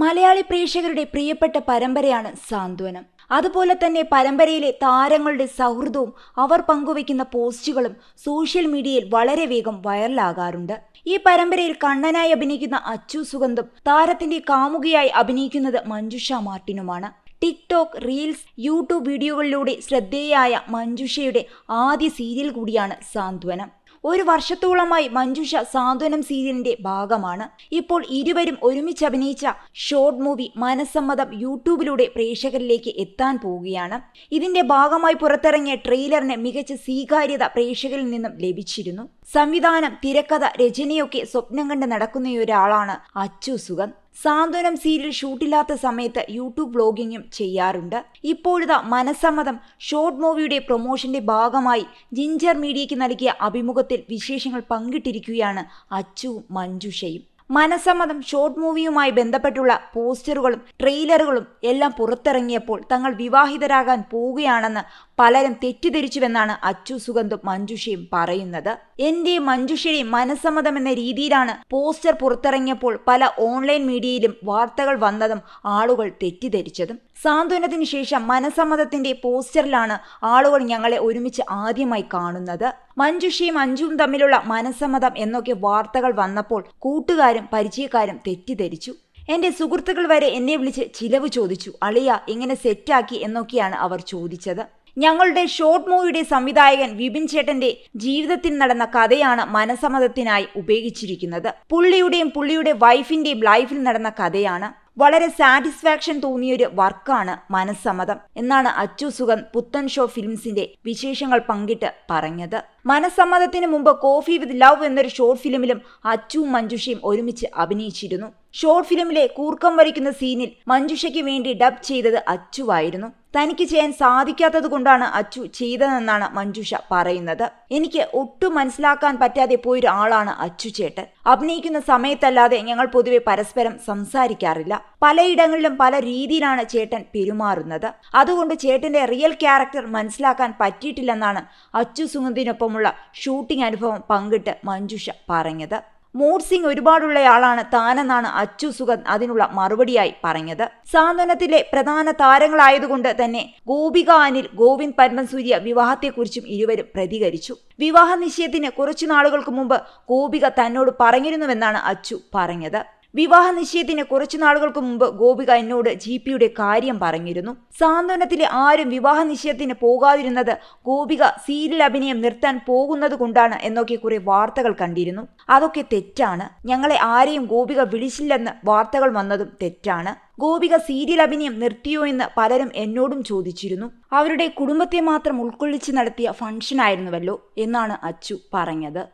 മലയാളി പ്രേക്ഷകരുടെ പ്രിയപ്പെട്ട പരമ്പരയാണ് സാന്ത്വനം അതുപോലെ തന്നെ പരമ്പരയിലെ താരങ്ങളുടെ സൗഹൃദവും അവർ പങ്കുവയ്ക്കുന്ന പോസ്റ്റുകളും സോഷ്യൽ മീഡിയയിൽ വളരെ വേഗം വൈറലാകാറുണ്ട് ഈ പരമ്പരയിൽ കണ്ണനായി അഭിനയിക്കുന്ന അച്ചു സുഗന്ധം താരത്തിന്റെ കാമുകിയായി അഭിനയിക്കുന്നത് മഞ്ജുഷ മാർട്ടിനുമാണ് ടിക്ടോക്ക് റീൽസ് യൂട്യൂബ് വീഡിയോകളിലൂടെ ശ്രദ്ധേയായ മഞ്ജുഷയുടെ ആദ്യ സീരിയൽ കൂടിയാണ് സാന്ത്വനം ഒരു വർഷത്തോളമായി മഞ്ജുഷ സാന്ത്വനം സീരിയലിന്റെ ഭാഗമാണ് ഇപ്പോൾ ഇരുവരും ഒരുമിച്ച് അഭിനയിച്ച ഷോർട്ട് മൂവി മനസ്സമ്മതം യൂട്യൂബിലൂടെ പ്രേക്ഷകരിലേക്ക് എത്താൻ പോവുകയാണ് ഇതിന്റെ ഭാഗമായി പുറത്തിറങ്ങിയ ട്രെയിലറിന് മികച്ച സ്വീകാര്യത പ്രേക്ഷകരിൽ നിന്നും ലഭിച്ചിരുന്നു സംവിധാനം തിരക്കഥ രചനയൊക്കെ സ്വപ്നം കണ്ട് നടക്കുന്ന ഒരാളാണ് അച്ചു സുഗന്ധ് സാന്ത്വനം സീരിയൽ ഷൂട്ടില്ലാത്ത സമയത്ത് യൂട്യൂബ് വ്ളോഗിങ്ങും ചെയ്യാറുണ്ട് ഇപ്പോഴത്തെ മനസ്സമ്മതം ഷോർട്ട് മൂവിയുടെ പ്രൊമോഷന്റെ ഭാഗമായി ജിഞ്ചർ മീഡിയയ്ക്ക് നൽകിയ അഭിമുഖത്തിൽ വിശേഷങ്ങൾ പങ്കിട്ടിരിക്കുകയാണ് അച്ചുവും മഞ്ജുഷയും മനസമ്മതം ഷോർട്ട് മൂവിയുമായി ബന്ധപ്പെട്ടുള്ള പോസ്റ്ററുകളും ട്രെയിലറുകളും എല്ലാം പുറത്തിറങ്ങിയപ്പോൾ തങ്ങൾ വിവാഹിതരാകാൻ പോവുകയാണെന്ന് പലരും തെറ്റിദ്ധരിച്ചുവെന്നാണ് അച്ചു സുഗന്ധും മഞ്ജുഷയും പറയുന്നത് എന്റെയും മഞ്ജുഷയുടെയും മനസ്സമ്മതം എന്ന രീതിയിലാണ് പോസ്റ്റർ പുറത്തിറങ്ങിയപ്പോൾ പല ഓൺലൈൻ മീഡിയയിലും വാർത്തകൾ വന്നതും ആളുകൾ തെറ്റിദ്ധരിച്ചതും സാന്ത്വനത്തിന് ശേഷം മനസമ്മതത്തിന്റെ പോസ്റ്ററിലാണ് ആളുകൾ ഞങ്ങളെ ഒരുമിച്ച് ആദ്യമായി കാണുന്നത് മഞ്ജുഷിയും അഞ്ജുവും തമ്മിലുള്ള മനസ്സമ്മതം എന്നൊക്കെ വാർത്തകൾ വന്നപ്പോൾ കൂട്ടുകാരും പരിചയക്കാരും തെറ്റിദ്ധരിച്ചു എൻ്റെ സുഹൃത്തുക്കൾ വരെ എന്നെ വിളിച്ച് ചിലവ് ചോദിച്ചു അളിയ എങ്ങനെ സെറ്റാക്കി എന്നൊക്കെയാണ് അവർ ചോദിച്ചത് ഞങ്ങളുടെ ഷോർട്ട് മൂവിയുടെ സംവിധായകൻ വിപിൻ ചേട്ടന്റെ ജീവിതത്തിൽ നടന്ന കഥയാണ് മനസമ്മതത്തിനായി ഉപയോഗിച്ചിരിക്കുന്നത് പുള്ളിയുടെയും പുള്ളിയുടെ വൈഫിന്റെയും ലൈഫിൽ നടന്ന കഥയാണ് വളരെ സാറ്റിസ്ഫാക്ഷൻ തോന്നിയൊരു വർക്കാണ് മനസ്സമ്മതം എന്നാണ് അച്ചു സുഗൻ പുത്തൻ ഷോ ഫിലിംസിന്റെ വിശേഷങ്ങൾ പങ്കിട്ട് പറഞ്ഞത് മനസ്സമ്മതത്തിന് മുമ്പ് കോഫി വിത്ത് ലവ് എന്നൊരു ഷോർട്ട് ഫിലിമിലും അച്ചുവും മഞ്ജുഷയും ഒരുമിച്ച് അഭിനയിച്ചിരുന്നു ഷോർട്ട് ഫിലിമിലെ കൂർക്കം വരയ്ക്കുന്ന സീനിൽ മഞ്ജുഷയ്ക്ക് വേണ്ടി ഡബ് ചെയ്തത് അച്ചുവായിരുന്നു തനിക്ക് ചെയ്യാൻ സാധിക്കാത്തത് കൊണ്ടാണ് അച്ചു ചെയ്തതെന്നാണ് മഞ്ജുഷ പറയുന്നത് എനിക്ക് ഒട്ടും മനസ്സിലാക്കാൻ പറ്റാതെ പോയൊരാളാണ് അച്ചു ചേട്ടൻ അഭിനയിക്കുന്ന സമയത്തല്ലാതെ ഞങ്ങൾ പൊതുവെ പരസ്പരം സംസാരിക്കാറില്ല പലയിടങ്ങളിലും പല രീതിയിലാണ് ചേട്ടൻ പെരുമാറുന്നത് അതുകൊണ്ട് ചേട്ടന്റെ റിയൽ ക്യാരക്ടർ മനസ്സിലാക്കാൻ പറ്റിയിട്ടില്ലെന്നാണ് അച്ചു സുഗന്ധിനൊപ്പമുള്ള ഷൂട്ടിംഗ് അനുഭവം പങ്കിട്ട് മഞ്ജുഷ പറഞ്ഞത് മൂഡ് സിംഗ് ഒരുപാടുള്ളയാളാണ് താനെന്നാണ് അച്ചു സുഗൻ അതിനുള്ള മറുപടിയായി പറഞ്ഞത് സാന്ത്വനത്തിലെ പ്രധാന താരങ്ങളായതുകൊണ്ട് തന്നെ ഗോപിക അനിൽ ഗോവിന്ദ് പത്മസൂര്യ വിവാഹത്തെക്കുറിച്ചും ഇരുവരും പ്രതികരിച്ചു വിവാഹ നിശ്ചയത്തിന് കുറച്ചു നാളുകൾക്ക് മുമ്പ് ഗോപിക തന്നോട് പറഞ്ഞിരുന്നുവെന്നാണ് അച്ചു പറഞ്ഞത് വിവാഹ നിശ്ചയത്തിന് കുറച്ചു നാളുകൾക്ക് മുമ്പ് ഗോപിക എന്നോട് ജി പിയുടെ കാര്യം പറഞ്ഞിരുന്നു സാന്ത്വനത്തിലെ ആരും വിവാഹ നിശ്ചയത്തിന് പോകാതിരുന്നത് ഗോപിക സീരിയൽ അഭിനയം നിർത്താൻ പോകുന്നത് കൊണ്ടാണ് എന്നൊക്കെ കുറെ വാർത്തകൾ കണ്ടിരുന്നു അതൊക്കെ തെറ്റാണ് ഞങ്ങളെ ആരെയും ഗോപിക വിളിച്ചില്ലെന്ന് വാർത്തകൾ വന്നതും തെറ്റാണ് ഗോപിക സീരിയൽ അഭിനയം നിർത്തിയോ എന്ന് പലരും എന്നോടും ചോദിച്ചിരുന്നു അവരുടെ കുടുംബത്തെ മാത്രം ഉൾക്കൊള്ളിച്ച് നടത്തിയ ഫംഗ്ഷനായിരുന്നുവല്ലോ എന്നാണ് അച്ചു പറഞ്ഞത്